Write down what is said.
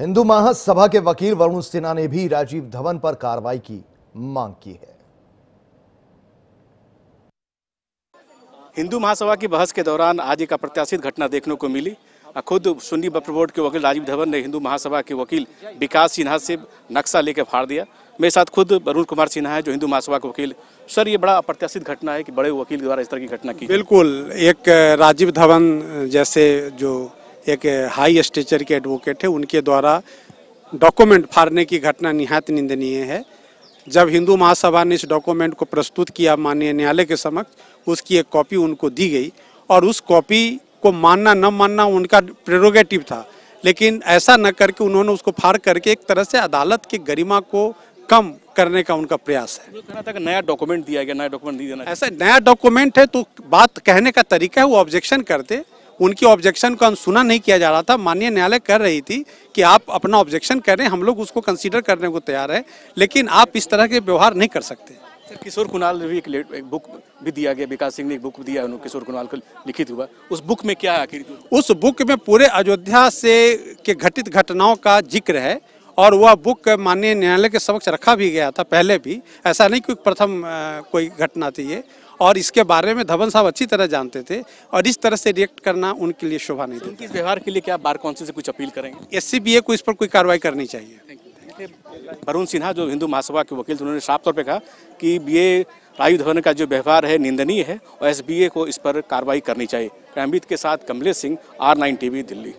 हिंदू महासभा के वकील वरुण सिन्हा ने भी राजीव धवन पर कार्रवाई की मांग की है हिंदू महासभा की बहस के दौरान आज एक अप्रत्याशित घटना देखने को मिली खुद सुन्नी बप्र बोर्ड के वकील राजीव धवन ने हिंदू महासभा के वकील विकास सिन्हा से नक्शा लेकर फाड़ दिया मेरे साथ खुद वरुण कुमार सिन्हा है जो हिंदू महासभा के वकील सर ये बड़ा अप्रत्याशित घटना है कि बड़े वकील द्वारा इस तरह की घटना की बिल्कुल एक राजीव धवन जैसे जो एक हाई स्टेचर के एडवोकेट है उनके द्वारा डॉक्यूमेंट फाड़ने की घटना निहायत निंदनीय है जब हिंदू महासभा ने इस डॉक्यूमेंट को प्रस्तुत किया माननीय न्यायालय के समक्ष उसकी एक कॉपी उनको दी गई और उस कॉपी को मानना न मानना उनका प्रेरोगेटिव था लेकिन ऐसा न करके उन्होंने उसको फाड़ करके एक तरह से अदालत की गरिमा को कम करने का उनका प्रयास है नया डॉक्यूमेंट दिया गया नया डॉक्यूमेंट दिया ऐसा नया डॉक्यूमेंट है तो बात कहने का तरीका है वो ऑब्जेक्शन करते उनकी ऑब्जेक्शन का अनसुना नहीं किया जा रहा था माननीय न्यायालय कर रही थी कि आप अपना ऑब्जेक्शन करें हम लोग उसको कंसीडर करने को तैयार है लेकिन आप इस तरह के व्यवहार नहीं कर सकते सर किशोर कुणाल ने भी एक, एक बुक भी दिया गया विकास सिंह ने एक बुक दिया उन्होंने किशोर कुणाल को लिखित हुआ उस बुक में क्या है आखिर उस बुक में पूरे अयोध्या से के घटित घटनाओं का जिक्र है और वह बुक माननीय न्यायालय के समक्ष रखा भी गया था पहले भी ऐसा नहीं कोई प्रथम कोई घटना थी ये और इसके बारे में धवन साहब अच्छी तरह जानते थे और इस तरह से रिएक्ट करना उनके लिए शोभा नहीं था इस व्यवहार के लिए क्या बार काउंसिल से कुछ अपील करेंगे एस को इस पर कोई कार्रवाई करनी चाहिए वरुण सिन्हा जो हिंदू महासभा के वकील थे उन्होंने साफ तौर पर कहा कि ये आयु धवन का जो व्यवहार है निंदनीय है और ए को इस पर कार्रवाई करनी चाहिए अमित के साथ Kamlesh Singh R nine TV Delhi